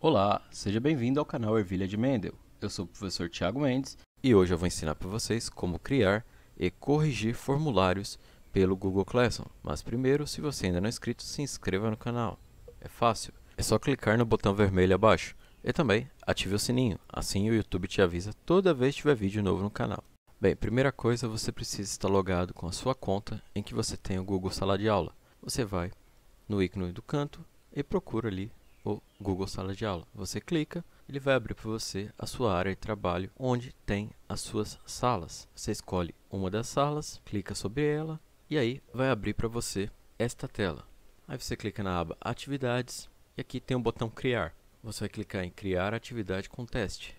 Olá, seja bem-vindo ao canal Ervilha de Mendel. Eu sou o professor Tiago Mendes e hoje eu vou ensinar para vocês como criar e corrigir formulários pelo Google Classroom. Mas primeiro, se você ainda não é inscrito, se inscreva no canal. É fácil. É só clicar no botão vermelho abaixo e também ative o sininho, assim o YouTube te avisa toda vez que tiver vídeo novo no canal. Bem, primeira coisa, você precisa estar logado com a sua conta em que você tem o Google Sala de Aula. Você vai no ícone do canto e procura ali o Google Sala de Aula. Você clica, ele vai abrir para você a sua área de trabalho, onde tem as suas salas. Você escolhe uma das salas, clica sobre ela e aí vai abrir para você esta tela. Aí você clica na aba Atividades e aqui tem o um botão Criar. Você vai clicar em Criar atividade com teste.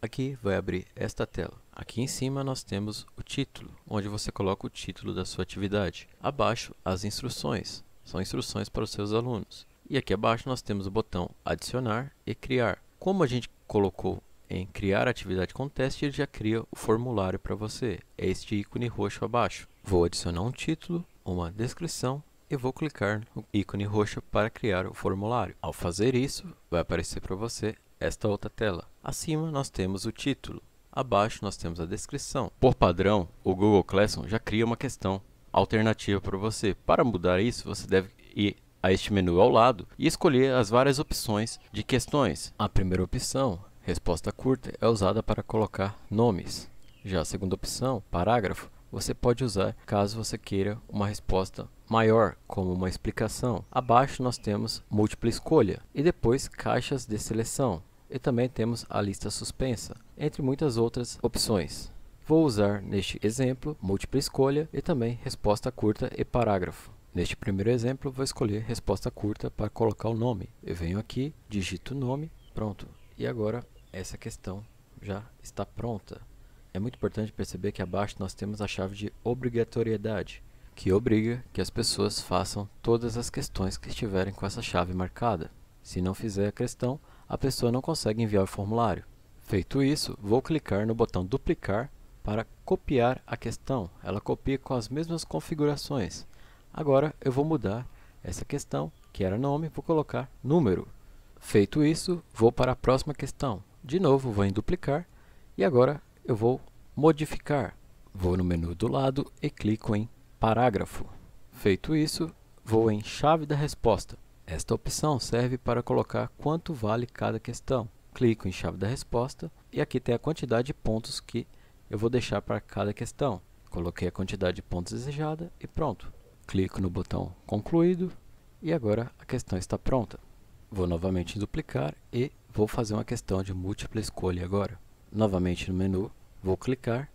Aqui vai abrir esta tela. Aqui em cima nós temos o título, onde você coloca o título da sua atividade. Abaixo, as instruções. São instruções para os seus alunos. E aqui abaixo nós temos o botão adicionar e criar. Como a gente colocou em criar atividade com teste, ele já cria o formulário para você. É este ícone roxo abaixo. Vou adicionar um título, uma descrição e vou clicar no ícone roxo para criar o formulário. Ao fazer isso, vai aparecer para você esta outra tela. Acima nós temos o título, abaixo nós temos a descrição. Por padrão, o Google Classroom já cria uma questão alternativa para você. Para mudar isso, você deve ir a este menu ao lado e escolher as várias opções de questões. A primeira opção, resposta curta, é usada para colocar nomes. Já a segunda opção, parágrafo, você pode usar caso você queira uma resposta maior, como uma explicação. Abaixo nós temos múltipla escolha e depois caixas de seleção. E também temos a lista suspensa, entre muitas outras opções. Vou usar neste exemplo múltipla escolha e também resposta curta e parágrafo. Neste primeiro exemplo, vou escolher resposta curta para colocar o nome. Eu venho aqui, digito o nome, pronto. E agora essa questão já está pronta. É muito importante perceber que abaixo nós temos a chave de obrigatoriedade, que obriga que as pessoas façam todas as questões que estiverem com essa chave marcada. Se não fizer a questão, a pessoa não consegue enviar o formulário. Feito isso, vou clicar no botão duplicar para copiar a questão. Ela copia com as mesmas configurações. Agora eu vou mudar essa questão, que era nome, vou colocar número. Feito isso, vou para a próxima questão. De novo, vou em duplicar e agora eu vou modificar. Vou no menu do lado e clico em parágrafo. Feito isso, vou em chave da resposta. Esta opção serve para colocar quanto vale cada questão. Clico em chave da resposta e aqui tem a quantidade de pontos que eu vou deixar para cada questão. Coloquei a quantidade de pontos desejada e pronto clico no botão concluído e agora a questão está pronta. Vou novamente duplicar e vou fazer uma questão de múltipla escolha agora. Novamente no menu, vou clicar,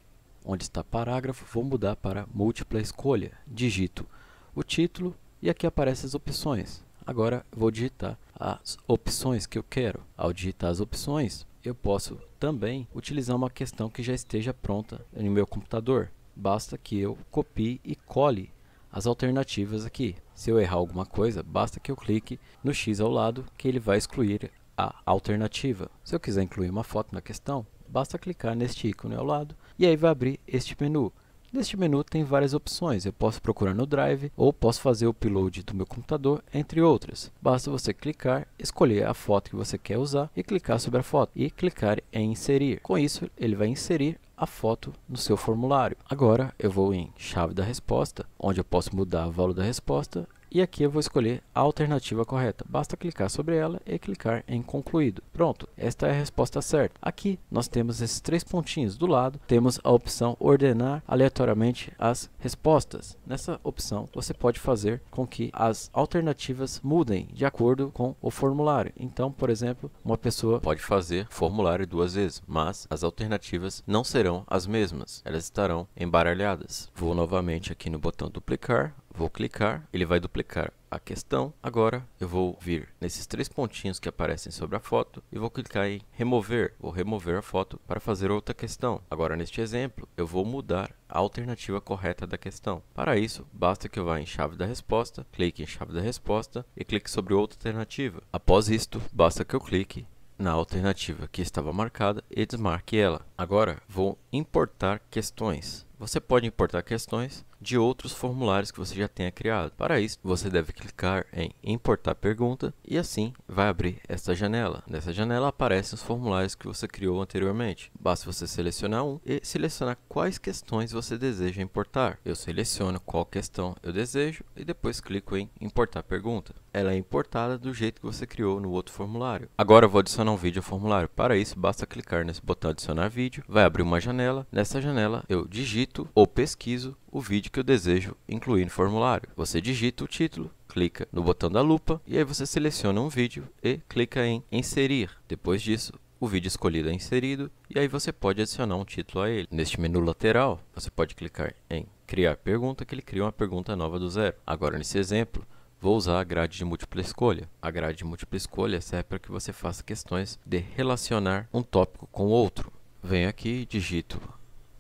onde está parágrafo, vou mudar para múltipla escolha. Digito o título e aqui aparecem as opções. Agora vou digitar as opções que eu quero. Ao digitar as opções, eu posso também utilizar uma questão que já esteja pronta no meu computador. Basta que eu copie e cole as alternativas aqui. Se eu errar alguma coisa, basta que eu clique no X ao lado que ele vai excluir a alternativa. Se eu quiser incluir uma foto na questão, basta clicar neste ícone ao lado e aí vai abrir este menu. Neste menu tem várias opções, eu posso procurar no Drive ou posso fazer o upload do meu computador, entre outras. Basta você clicar, escolher a foto que você quer usar e clicar sobre a foto e clicar em inserir. Com isso, ele vai inserir a foto no seu formulário. Agora eu vou em chave da resposta, onde eu posso mudar o valor da resposta e aqui eu vou escolher a alternativa correta. Basta clicar sobre ela e clicar em concluído. Pronto, esta é a resposta certa. Aqui nós temos esses três pontinhos do lado. Temos a opção ordenar aleatoriamente as respostas. Nessa opção você pode fazer com que as alternativas mudem de acordo com o formulário. Então, por exemplo, uma pessoa pode fazer formulário duas vezes, mas as alternativas não serão as mesmas. Elas estarão embaralhadas. Vou novamente aqui no botão duplicar, Vou clicar, ele vai duplicar a questão. Agora eu vou vir nesses três pontinhos que aparecem sobre a foto e vou clicar em remover. Vou remover a foto para fazer outra questão. Agora neste exemplo eu vou mudar a alternativa correta da questão. Para isso, basta que eu vá em chave da resposta, clique em chave da resposta e clique sobre outra alternativa. Após isto, basta que eu clique na alternativa que estava marcada e desmarque ela. Agora vou importar questões. Você pode importar questões de outros formulários que você já tenha criado. Para isso, você deve clicar em importar pergunta e assim vai abrir esta janela. Nessa janela aparecem os formulários que você criou anteriormente. Basta você selecionar um e selecionar quais questões você deseja importar. Eu seleciono qual questão eu desejo e depois clico em importar pergunta ela é importada do jeito que você criou no outro formulário. Agora eu vou adicionar um vídeo ao formulário. Para isso, basta clicar nesse botão adicionar vídeo, vai abrir uma janela. Nessa janela, eu digito ou pesquiso o vídeo que eu desejo incluir no formulário. Você digita o título, clica no botão da lupa e aí você seleciona um vídeo e clica em inserir. Depois disso, o vídeo escolhido é inserido e aí você pode adicionar um título a ele. Neste menu lateral, você pode clicar em criar pergunta que ele cria uma pergunta nova do zero. Agora nesse exemplo, Vou usar a grade de múltipla escolha. A grade de múltipla escolha serve para que você faça questões de relacionar um tópico com outro. Venho aqui digito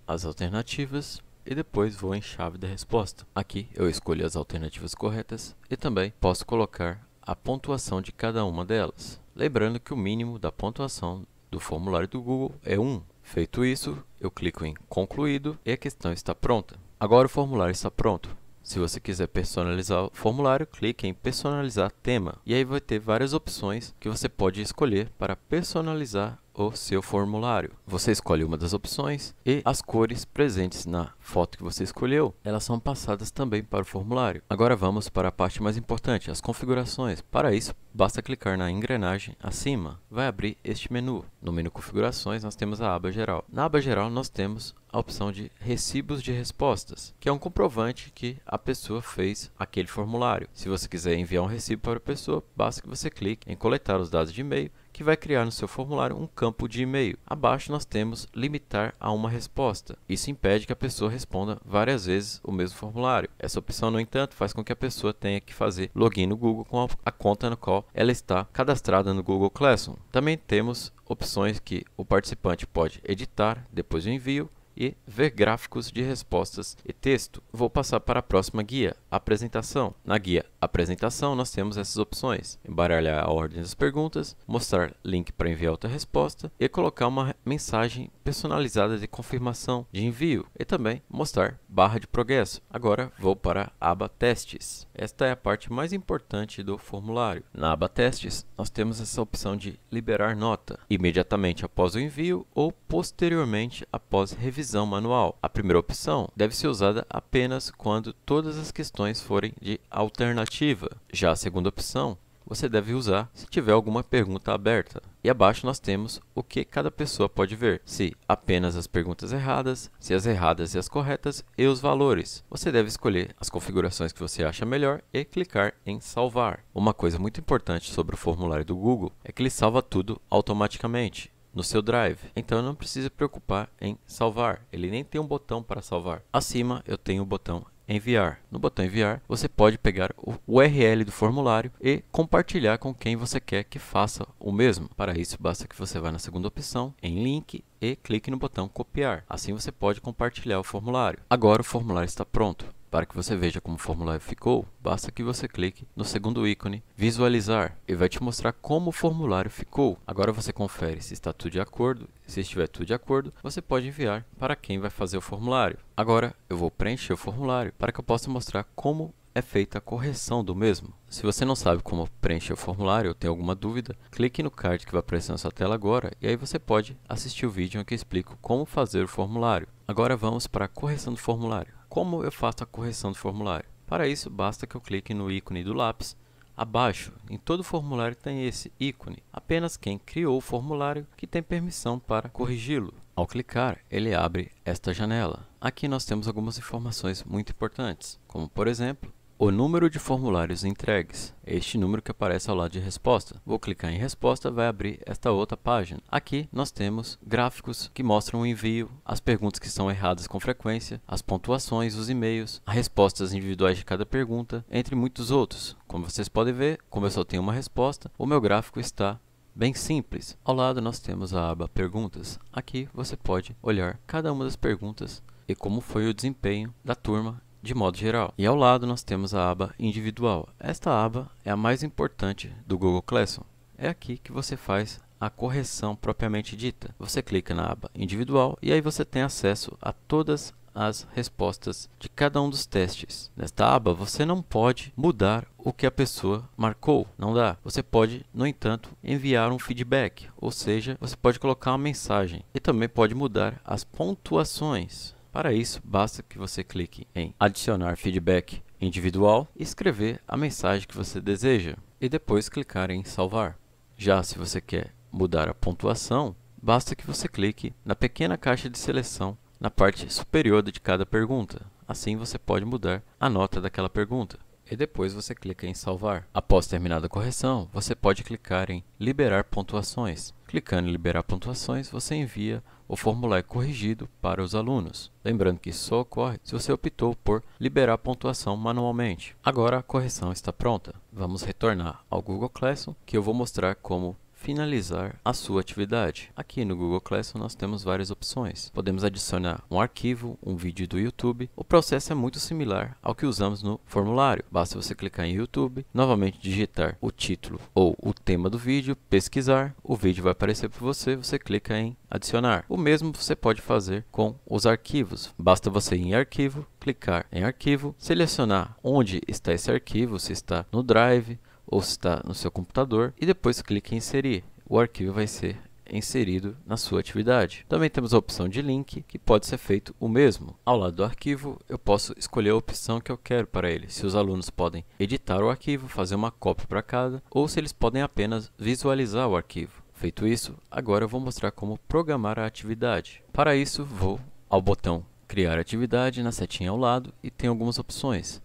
as alternativas e depois vou em chave da resposta. Aqui eu escolho as alternativas corretas e também posso colocar a pontuação de cada uma delas. Lembrando que o mínimo da pontuação do formulário do Google é 1. Feito isso, eu clico em concluído e a questão está pronta. Agora o formulário está pronto. Se você quiser personalizar o formulário, clique em personalizar tema e aí vai ter várias opções que você pode escolher para personalizar o seu formulário. Você escolhe uma das opções e as cores presentes na foto que você escolheu, elas são passadas também para o formulário. Agora vamos para a parte mais importante, as configurações. Para isso, basta clicar na engrenagem acima. Vai abrir este menu. No menu configurações, nós temos a aba geral. Na aba geral, nós temos a opção de recibos de respostas, que é um comprovante que a pessoa fez aquele formulário. Se você quiser enviar um recibo para a pessoa, basta que você clique em coletar os dados de e-mail que vai criar no seu formulário um campo de e-mail. Abaixo nós temos limitar a uma resposta. Isso impede que a pessoa responda várias vezes o mesmo formulário. Essa opção, no entanto, faz com que a pessoa tenha que fazer login no Google com a conta na qual ela está cadastrada no Google Classroom. Também temos opções que o participante pode editar depois do envio, e ver gráficos de respostas e texto. Vou passar para a próxima guia, apresentação. Na guia apresentação, nós temos essas opções. Embaralhar a ordem das perguntas, mostrar link para enviar outra resposta e colocar uma mensagem personalizada de confirmação de envio e também mostrar barra de progresso. Agora vou para a aba testes. Esta é a parte mais importante do formulário. Na aba testes, nós temos essa opção de liberar nota imediatamente após o envio ou posteriormente após revisão revisão manual. A primeira opção deve ser usada apenas quando todas as questões forem de alternativa. Já a segunda opção você deve usar se tiver alguma pergunta aberta. E abaixo nós temos o que cada pessoa pode ver, se apenas as perguntas erradas, se as erradas e as corretas e os valores. Você deve escolher as configurações que você acha melhor e clicar em salvar. Uma coisa muito importante sobre o formulário do Google é que ele salva tudo automaticamente no seu drive. Então eu não preciso preocupar em salvar, ele nem tem um botão para salvar. Acima eu tenho o botão enviar. No botão enviar, você pode pegar o URL do formulário e compartilhar com quem você quer que faça o mesmo. Para isso, basta que você vá na segunda opção, em link e clique no botão copiar. Assim você pode compartilhar o formulário. Agora o formulário está pronto. Para que você veja como o formulário ficou, basta que você clique no segundo ícone Visualizar e vai te mostrar como o formulário ficou. Agora você confere se está tudo de acordo, se estiver tudo de acordo, você pode enviar para quem vai fazer o formulário. Agora eu vou preencher o formulário para que eu possa mostrar como é feita a correção do mesmo. Se você não sabe como preencher o formulário ou tem alguma dúvida, clique no card que vai aparecer na sua tela agora e aí você pode assistir o vídeo em que explico como fazer o formulário. Agora vamos para a correção do formulário. Como eu faço a correção do formulário? Para isso, basta que eu clique no ícone do lápis Abaixo, em todo formulário tem esse ícone. Apenas quem criou o formulário que tem permissão para corrigi-lo. Ao clicar, ele abre esta janela. Aqui nós temos algumas informações muito importantes, como por exemplo, o número de formulários entregues, este número que aparece ao lado de resposta. Vou clicar em resposta, vai abrir esta outra página. Aqui nós temos gráficos que mostram o envio, as perguntas que são erradas com frequência, as pontuações, os e-mails, as respostas individuais de cada pergunta, entre muitos outros. Como vocês podem ver, como eu só tenho uma resposta, o meu gráfico está bem simples. Ao lado nós temos a aba perguntas. Aqui você pode olhar cada uma das perguntas e como foi o desempenho da turma de modo geral. E ao lado nós temos a aba individual. Esta aba é a mais importante do Google Classroom. É aqui que você faz a correção propriamente dita. Você clica na aba individual e aí você tem acesso a todas as respostas de cada um dos testes. Nesta aba, você não pode mudar o que a pessoa marcou, não dá. Você pode, no entanto, enviar um feedback, ou seja, você pode colocar uma mensagem e também pode mudar as pontuações. Para isso, basta que você clique em Adicionar feedback individual e escrever a mensagem que você deseja e depois clicar em Salvar. Já se você quer mudar a pontuação, basta que você clique na pequena caixa de seleção na parte superior de cada pergunta. Assim você pode mudar a nota daquela pergunta. E depois você clica em salvar. Após terminada a correção, você pode clicar em liberar pontuações. Clicando em liberar pontuações, você envia o formulário corrigido para os alunos. Lembrando que isso só ocorre se você optou por liberar pontuação manualmente. Agora a correção está pronta. Vamos retornar ao Google Classroom, que eu vou mostrar como finalizar a sua atividade. Aqui no Google Classroom nós temos várias opções. Podemos adicionar um arquivo, um vídeo do YouTube. O processo é muito similar ao que usamos no formulário. Basta você clicar em YouTube, novamente digitar o título ou o tema do vídeo, pesquisar, o vídeo vai aparecer para você, você clica em adicionar. O mesmo você pode fazer com os arquivos. Basta você ir em arquivo, clicar em arquivo, selecionar onde está esse arquivo, se está no Drive, ou se está no seu computador e depois clique em inserir. O arquivo vai ser inserido na sua atividade. Também temos a opção de link, que pode ser feito o mesmo. Ao lado do arquivo, eu posso escolher a opção que eu quero para ele, se os alunos podem editar o arquivo, fazer uma cópia para cada, ou se eles podem apenas visualizar o arquivo. Feito isso, agora eu vou mostrar como programar a atividade. Para isso, vou ao botão Criar atividade na setinha ao lado e tem algumas opções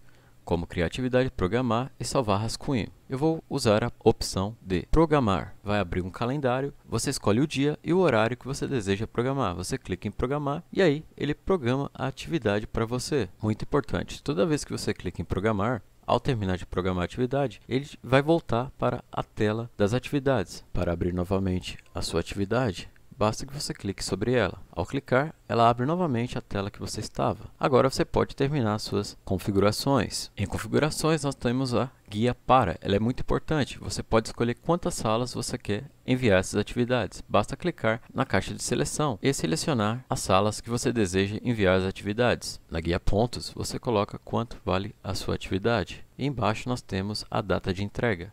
como criatividade, programar e salvar rascunho. Eu vou usar a opção de programar. Vai abrir um calendário, você escolhe o dia e o horário que você deseja programar. Você clica em programar e aí ele programa a atividade para você. Muito importante, toda vez que você clica em programar, ao terminar de programar a atividade, ele vai voltar para a tela das atividades. Para abrir novamente a sua atividade, basta que você clique sobre ela. Ao clicar, ela abre novamente a tela que você estava. Agora você pode terminar suas configurações. Em configurações nós temos a guia para, ela é muito importante, você pode escolher quantas salas você quer enviar essas atividades. Basta clicar na caixa de seleção e selecionar as salas que você deseja enviar as atividades. Na guia pontos, você coloca quanto vale a sua atividade. E embaixo nós temos a data de entrega,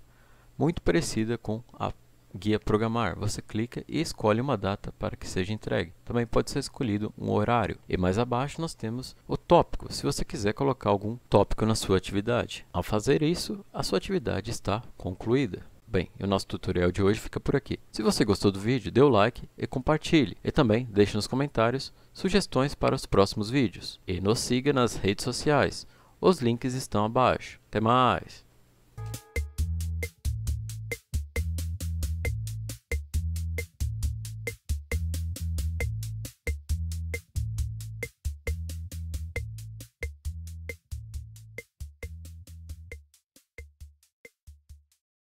muito parecida com a Guia Programar. Você clica e escolhe uma data para que seja entregue. Também pode ser escolhido um horário. E mais abaixo nós temos o tópico, se você quiser colocar algum tópico na sua atividade. Ao fazer isso, a sua atividade está concluída. Bem, o nosso tutorial de hoje fica por aqui. Se você gostou do vídeo, dê o like e compartilhe. E também deixe nos comentários sugestões para os próximos vídeos. E nos siga nas redes sociais. Os links estão abaixo. Até mais!